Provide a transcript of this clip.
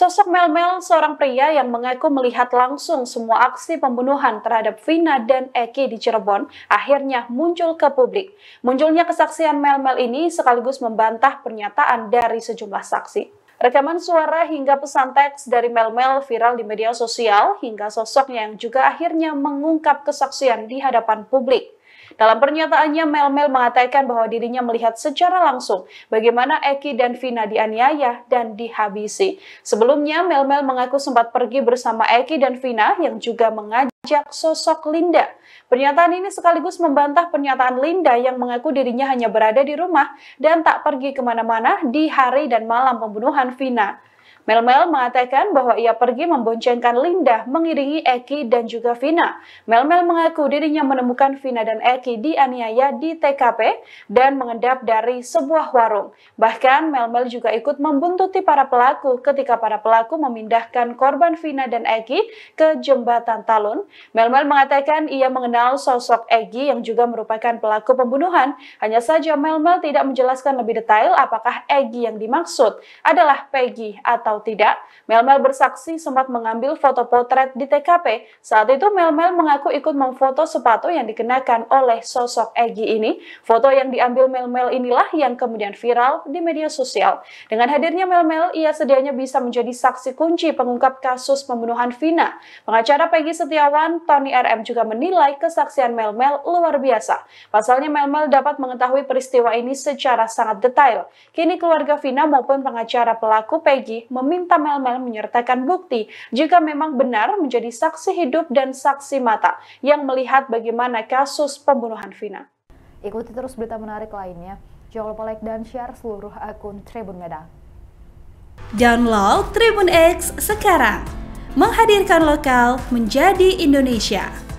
Sosok Mel-Mel seorang pria yang mengaku melihat langsung semua aksi pembunuhan terhadap Vina dan Eki di Cirebon akhirnya muncul ke publik. Munculnya kesaksian Mel-Mel ini sekaligus membantah pernyataan dari sejumlah saksi. Rekaman suara hingga pesan teks dari Mel-Mel viral di media sosial hingga sosoknya yang juga akhirnya mengungkap kesaksian di hadapan publik. Dalam pernyataannya, Mel-Mel mengatakan bahwa dirinya melihat secara langsung bagaimana Eki dan Vina dianiaya dan dihabisi. Sebelumnya, Mel-Mel mengaku sempat pergi bersama Eki dan Vina yang juga mengajak sosok Linda. Pernyataan ini sekaligus membantah pernyataan Linda yang mengaku dirinya hanya berada di rumah dan tak pergi kemana-mana di hari dan malam pembunuhan Vina. Melmel mengatakan bahwa ia pergi memboncengkan Linda mengiringi Eki dan juga Vina. Melmel mengaku dirinya menemukan Vina dan Eki dianiaya di TKP dan mengendap dari sebuah warung. Bahkan Melmel juga ikut membuntuti para pelaku ketika para pelaku memindahkan korban Vina dan Eki ke jembatan Talun. Melmel mengatakan ia mengenal sosok Eki yang juga merupakan pelaku pembunuhan. Hanya saja Melmel tidak menjelaskan lebih detail apakah Eki yang dimaksud adalah Peggy atau atau tidak, Melmel bersaksi sempat mengambil foto potret di TKP. Saat itu Melmel mengaku ikut memfoto sepatu yang dikenakan oleh sosok Egi ini. Foto yang diambil Melmel inilah yang kemudian viral di media sosial. Dengan hadirnya Melmel, ia sedianya bisa menjadi saksi kunci pengungkap kasus pembunuhan Vina. Pengacara Peggy Setiawan, Tony RM juga menilai kesaksian Melmel luar biasa. Pasalnya Melmel dapat mengetahui peristiwa ini secara sangat detail. Kini keluarga Vina maupun pengacara pelaku Peggy meminta Melmel menyertakan bukti jika memang benar menjadi saksi hidup dan saksi mata yang melihat bagaimana kasus pembunuhan Vina. Ikuti terus berita menarik lainnya. Jangan lupa like dan share seluruh akun Tribun Medan. Download Tribun X sekarang. Menghadirkan lokal menjadi Indonesia.